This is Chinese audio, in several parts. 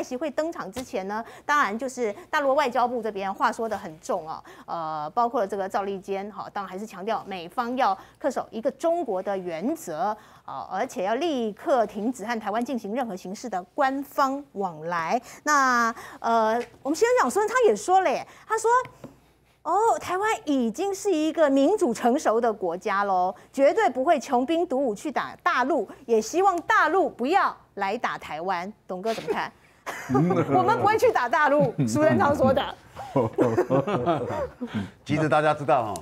外席会登场之前呢，当然就是大陆外交部这边话说的很重啊，呃，包括这个赵立坚哈，当然还是强调美方要恪守一个中国的原则啊，而且要立刻停止和台湾进行任何形式的官方往来。那呃，我们先生长孙他也说了，他说哦，台湾已经是一个民主成熟的国家喽，绝对不会穷兵黩武去打大陆，也希望大陆不要来打台湾。董哥怎么看？我们不会去打大陆，苏人常说的。其实大家知道啊，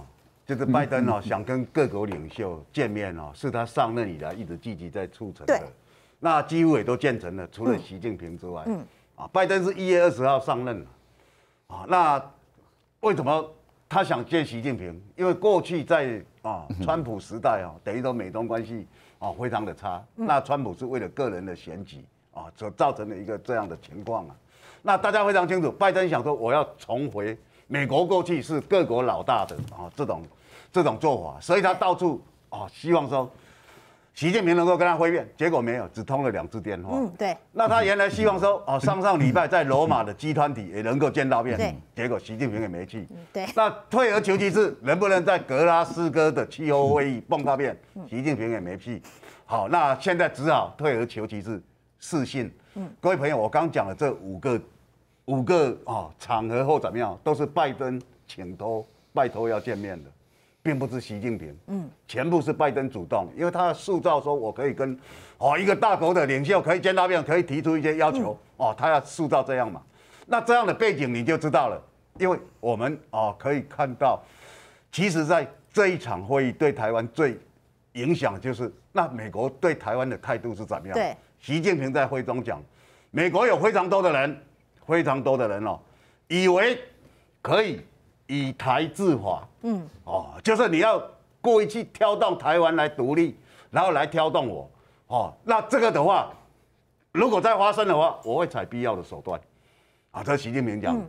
就是拜登啊，想跟各国领袖见面哦，是他上任以来一直积极在促成的。那几乎也都建成了，除了习近平之外，啊，拜登是一月二十号上任啊，那为什么他想见习近平？因为过去在啊川普时代啊，等于说美中关系啊非常的差，那川普是为了个人的选举。啊，所造成的一个这样的情况啊，那大家非常清楚，拜登想说我要重回美国过去是各国老大的啊这种这种做法，所以他到处啊希望说习近平能够跟他会面，结果没有，只通了两次电话。嗯，对。那他原来希望说啊上上礼拜在罗马的集团体也能够见到面，对，结果习近平也没去。对。那退而求其次，能不能在格拉斯哥的气候会议碰他面？习近平也没去。好，那现在只好退而求其次。四信，嗯，各位朋友，我刚讲的这五个，五个啊场合后怎么样，都是拜登请托拜托要见面的，并不是习近平，嗯，全部是拜登主动，因为他塑造说我可以跟，哦一个大国的领袖可以见到面，可以提出一些要求，哦他要塑造这样嘛，那这样的背景你就知道了，因为我们啊可以看到，其实，在这一场会议对台湾最影响就是那美国对台湾的态度是怎么样？对。习近平在会中讲，美国有非常多的人，非常多的人哦，以为可以以台制华，嗯，哦，就是你要故意去挑动台湾来独立，然后来挑动我，哦，那这个的话，如果再发生的话，我会采必要的手段，啊，这是习近平讲，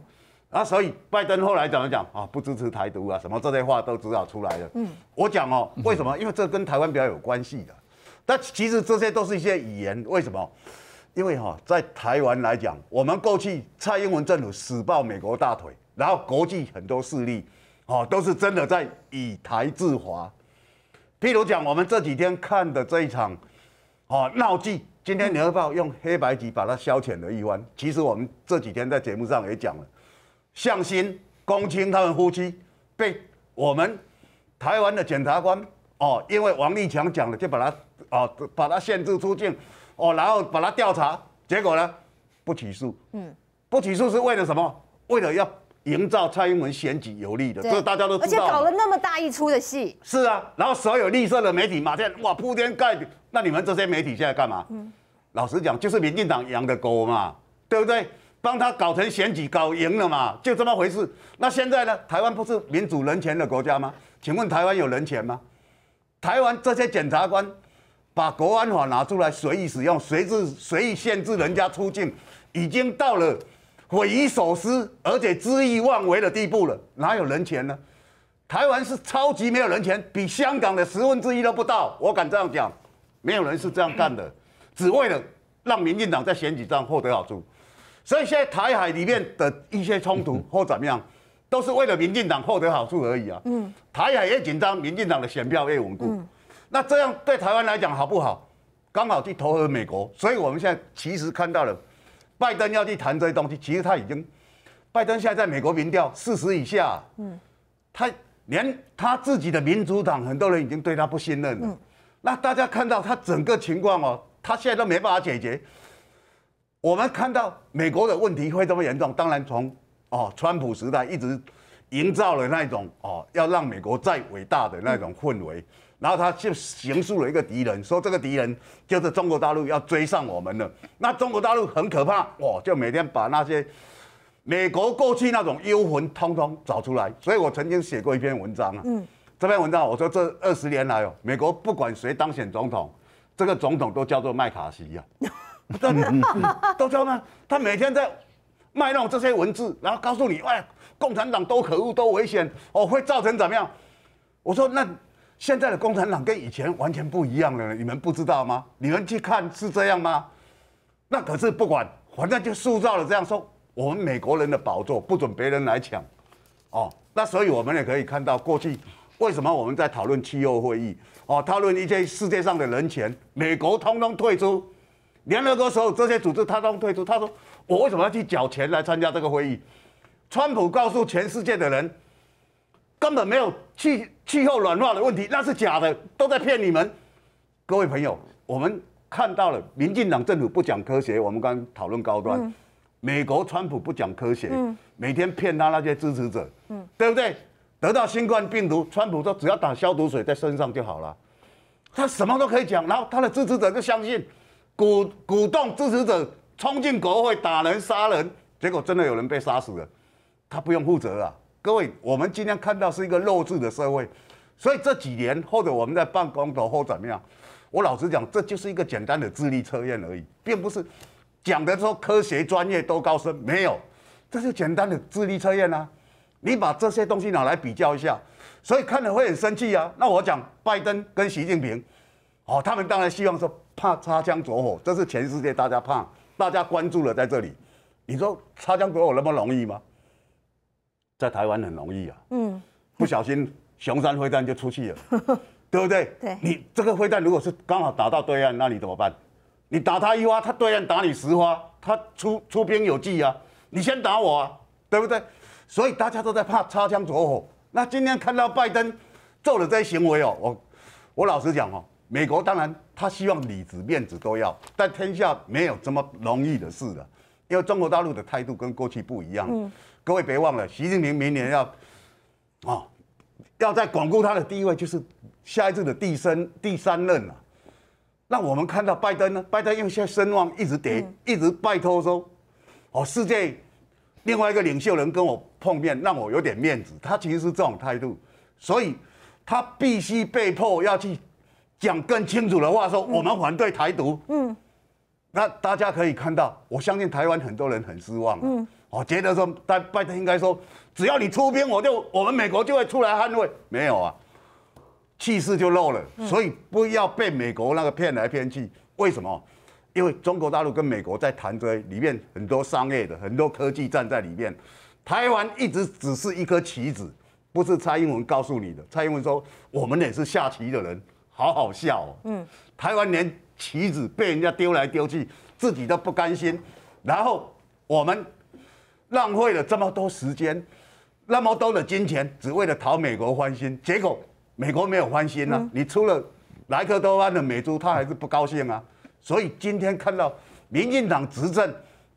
啊，所以拜登后来怎么讲啊，不支持台独啊，什么这些话都知道出来了，嗯，我讲哦，为什么？因为这跟台湾比较有关系的。那其实这些都是一些语言，为什么？因为哈，在台湾来讲，我们过去蔡英文政府死抱美国大腿，然后国际很多势力，哦，都是真的在以台制华。譬如讲，我们这几天看的这一场，哦，闹剧，今天《联合报》用黑白集把它消遣了一番。其实我们这几天在节目上也讲了，向新、公卿他们夫妻被我们台湾的检察官哦，因为王立强讲了，就把他。哦，把他限制出境，哦，然后把他调查，结果呢，不起诉。嗯，不起诉是为了什么？为了要营造蔡英文选举有利的。所这大家都知道。而且搞了那么大一出的戏。是啊，然后所有绿色的媒体马上哇铺天盖地。那你们这些媒体现在干嘛？嗯。老实讲，就是民进党养的狗嘛，对不对？帮他搞成选举，搞赢了嘛，就这么回事。那现在呢？台湾不是民主人权的国家吗？请问台湾有人权吗？台湾这些检察官。把国安法拿出来随意使用，随意随意限制人家出境，已经到了匪夷所思，而且恣意妄为的地步了。哪有人权呢？台湾是超级没有人权，比香港的十分之一都不到。我敢这样讲，没有人是这样干的，只为了让民进党在选举上获得好处。所以现在台海里面的一些冲突或怎么样，都是为了民进党获得好处而已啊。嗯，台海越紧张，民进党的选票越稳固。那这样对台湾来讲好不好？刚好去投合美国，所以我们现在其实看到了，拜登要去谈这些东西，其实他已经，拜登现在在美国民调四十以下，嗯，他连他自己的民主党很多人已经对他不信任了，那大家看到他整个情况哦，他现在都没办法解决。我们看到美国的问题会这么严重，当然从哦川普时代一直营造了那种哦要让美国再伟大的那种氛围。然后他就形容了一个敌人，说这个敌人就是中国大陆要追上我们了。那中国大陆很可怕，哦，就每天把那些美国过去那种幽魂通通找出来。所以我曾经写过一篇文章啊，嗯，这篇文章我说这二十年来哦，美国不管谁当选总统，这个总统都叫做麦卡锡啊，真的，都叫他，他每天在卖弄这些文字，然后告诉你，哎，共产党多可恶多危险，哦，会造成怎么样？我说那。现在的共产党跟以前完全不一样了，你们不知道吗？你们去看是这样吗？那可是不管，反正就塑造了这样说，我们美国人的宝座不准别人来抢，哦，那所以我们也可以看到，过去为什么我们在讨论气候会议，哦，讨论一些世界上的人权，美国通通退出，联合国所有这些组织他都退出，他说我为什么要去缴钱来参加这个会议？川普告诉全世界的人。根本没有气气候暖化的问题，那是假的，都在骗你们，各位朋友，我们看到了民进党政府不讲科学，我们刚讨论高端，美国川普不讲科学，每天骗他那些支持者，对不对？得到新冠病毒，川普说只要打消毒水在身上就好了，他什么都可以讲，然后他的支持者就相信，鼓鼓动支持者冲进国会打人杀人，结果真的有人被杀死了，他不用负责啊。各位，我们今天看到是一个弱智的社会，所以这几年或者我们在办公的或怎么样，我老实讲，这就是一个简单的智力测验而已，并不是讲的说科学专业多高深，没有，这是简单的智力测验啊。你把这些东西拿来比较一下，所以看了会很生气啊。那我讲拜登跟习近平，哦，他们当然希望说怕擦枪走火，这是全世界大家怕，大家关注了在这里，你说擦枪走火那么容易吗？在台湾很容易啊，嗯，不小心熊山灰弹就出去了，对不对？对，你这个灰弹如果是刚好打到对岸，那你怎么办？你打他一花，他对岸打你十花，他出出兵有计啊，你先打我啊，对不对？所以大家都在怕擦枪走火。那今天看到拜登做了这些行为哦，我我老实讲哦，美国当然他希望里子面子都要，但天下没有这么容易的事的，因为中国大陆的态度跟过去不一样。各位别忘了，习近平明年要，啊，要在巩固他的地位，就是下一次的第三第三任了。那我们看到拜登呢，拜登因为声望一直跌，一直拜托说：“哦，世界另外一个领袖人跟我碰面，让我有点面子。”他其实是这种态度，所以他必须被迫要去讲更清楚的话，说我们反对台独。嗯，那大家可以看到，我相信台湾很多人很失望啊。嗯。我觉得说，他拜登应该说，只要你出兵，我就我们美国就会出来捍卫。没有啊，气势就漏了。所以不要被美国那个骗来骗去。为什么？因为中国大陆跟美国在谈着里面很多商业的、很多科技站在里面。台湾一直只是一颗棋子，不是蔡英文告诉你的。蔡英文说，我们也是下棋的人，好好笑哦。嗯，台湾连棋子被人家丢来丢去，自己都不甘心。然后我们。浪费了这么多时间，那么多的金钱，只为了讨美国欢心，结果美国没有欢心呢。你出了莱克多安的美珠，他还是不高兴啊。所以今天看到民进党执政，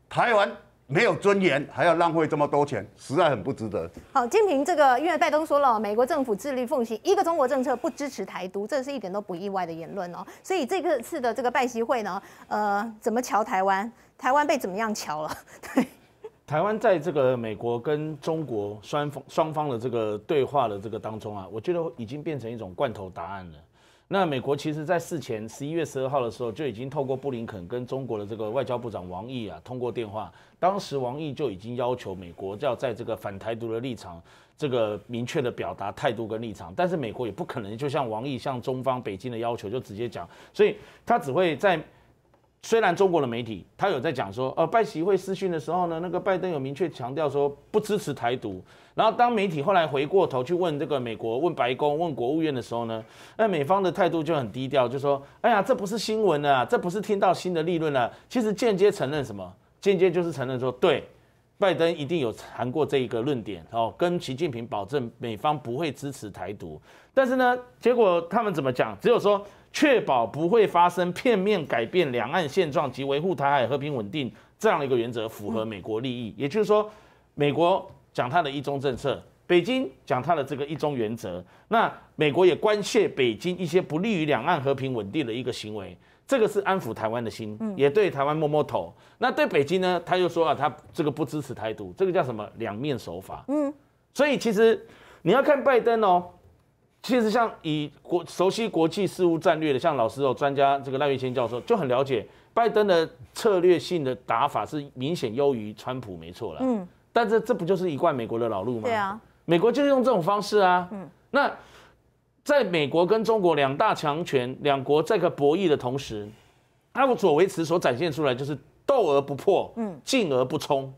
台湾没有尊严，还要浪费这么多钱，实在很不值得。好，金平这个，因为拜登说了，美国政府致力奉行一个中国政策，不支持台独，这是一点都不意外的言论哦。所以这次的这个拜习会呢，呃，怎么瞧台湾？台湾被怎么样瞧了？对。台湾在这个美国跟中国双方双方的这个对话的这个当中啊，我觉得已经变成一种罐头答案了。那美国其实，在事前十一月十二号的时候，就已经透过布林肯跟中国的这个外交部长王毅啊，通过电话，当时王毅就已经要求美国要在这个反台独的立场，这个明确的表达态度跟立场。但是美国也不可能，就像王毅向中方北京的要求，就直接讲，所以他只会在。虽然中国的媒体他有在讲说，呃，拜习会私讯的时候呢，那个拜登有明确强调说不支持台独。然后当媒体后来回过头去问这个美国、问白宫、问国务院的时候呢，那美方的态度就很低调，就说：“哎呀，这不是新闻啊，这不是听到新的利润了。”其实间接承认什么？间接就是承认说，对，拜登一定有谈过这一个论点，哦，跟习近平保证美方不会支持台独。但是呢，结果他们怎么讲？只有说。确保不会发生片面改变两岸现状及维护台海和平稳定这样的一个原则符合美国利益，也就是说，美国讲他的“一中”政策，北京讲他的这个“一中”原则，那美国也关切北京一些不利于两岸和平稳定的一个行为，这个是安抚台湾的心，也对台湾摸摸头。那对北京呢，他又说啊，他这个不支持台独，这个叫什么两面手法。嗯，所以其实你要看拜登哦。其实，像以国熟悉国际事务战略的，像老师哦，专家这个赖玉谦教授就很了解，拜登的策略性的打法是明显优于川普，没错了。嗯，但这这不就是一贯美国的老路吗？对啊，美国就是用这种方式啊。嗯，那在美国跟中国两大强权两国这个博弈的同时，阿布佐维茨所展现出来就是斗而不破，嗯，进而不冲。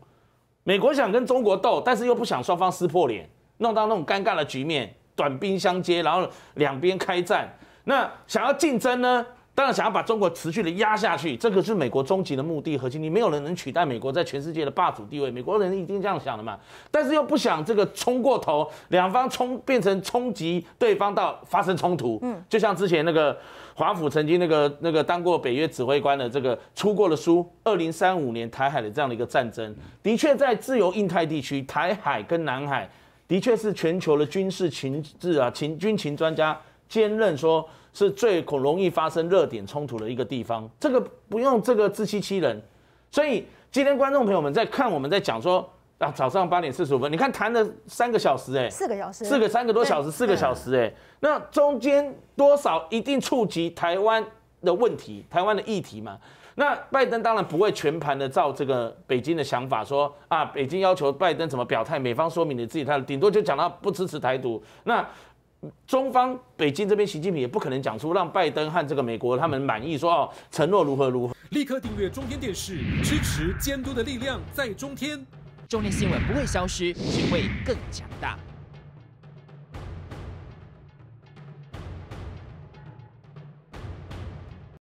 美国想跟中国斗，但是又不想双方撕破脸，弄到那种尴尬的局面。短兵相接，然后两边开战。那想要竞争呢？当然想要把中国持续的压下去，这个是美国终极的目的核心。你没有人能取代美国在全世界的霸主地位，美国人已定这样想了嘛？但是又不想这个冲过头，两方冲变成冲击对方到发生冲突。嗯，就像之前那个华府曾经那个那个当过北约指挥官的这个出过的书，《二零三五年台海的这样的一个战争》，的确在自由印太地区，台海跟南海。的确是全球的军事情治啊，情军情专家兼任说是最恐容易发生热点冲突的一个地方，这个不用这个自欺欺人。所以今天观众朋友们在看我们在讲说，啊，早上八点四十五分，你看谈了三个小时，哎，四个小时，四个三个多小时，四个小时，哎，那中间多少一定触及台湾的问题，台湾的议题嘛。那拜登当然不会全盘的照这个北京的想法说啊，北京要求拜登怎么表态，美方说明你自己，他顶多就讲到不支持台独。那中方北京这边习近平也不可能讲出让拜登和这个美国他们满意说哦，承诺如何如何。立刻订阅中天电视，支持监督的力量在中天，中天新闻不会消失，只会更强大。